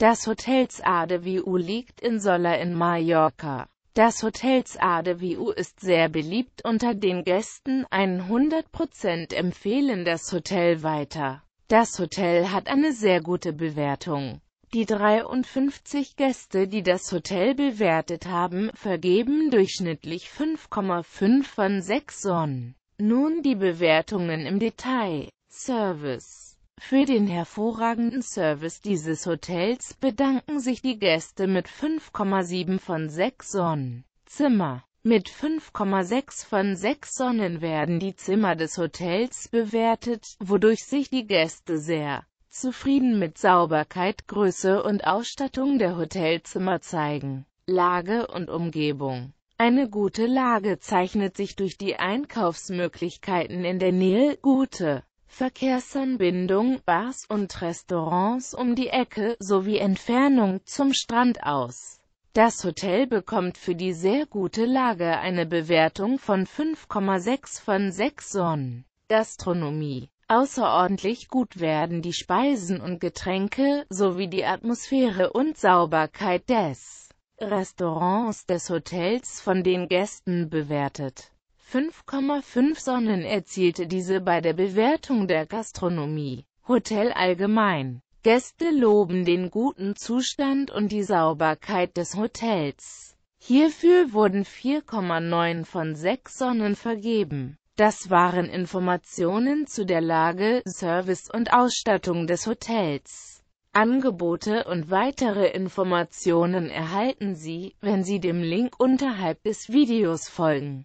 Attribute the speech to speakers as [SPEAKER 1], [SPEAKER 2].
[SPEAKER 1] Das Hotels Adeviu liegt in Sola in Mallorca. Das Hotels Adeviu ist sehr beliebt unter den Gästen, 100% empfehlen das Hotel weiter. Das Hotel hat eine sehr gute Bewertung. Die 53 Gäste, die das Hotel bewertet haben, vergeben durchschnittlich 5,5 von 6 Sonnen. Nun die Bewertungen im Detail. Service für den hervorragenden Service dieses Hotels bedanken sich die Gäste mit 5,7 von 6 Sonnenzimmer. Mit 5,6 von 6 Sonnen werden die Zimmer des Hotels bewertet, wodurch sich die Gäste sehr zufrieden mit Sauberkeit, Größe und Ausstattung der Hotelzimmer zeigen. Lage und Umgebung Eine gute Lage zeichnet sich durch die Einkaufsmöglichkeiten in der Nähe, gute Verkehrsanbindung, Bars und Restaurants um die Ecke, sowie Entfernung zum Strand aus. Das Hotel bekommt für die sehr gute Lage eine Bewertung von 5,6 von 6 Sonnen. Gastronomie Außerordentlich gut werden die Speisen und Getränke, sowie die Atmosphäre und Sauberkeit des Restaurants des Hotels von den Gästen bewertet. 5,5 Sonnen erzielte diese bei der Bewertung der Gastronomie. Hotel allgemein. Gäste loben den guten Zustand und die Sauberkeit des Hotels. Hierfür wurden 4,9 von 6 Sonnen vergeben. Das waren Informationen zu der Lage, Service und Ausstattung des Hotels. Angebote und weitere Informationen erhalten Sie, wenn Sie dem Link unterhalb des Videos folgen.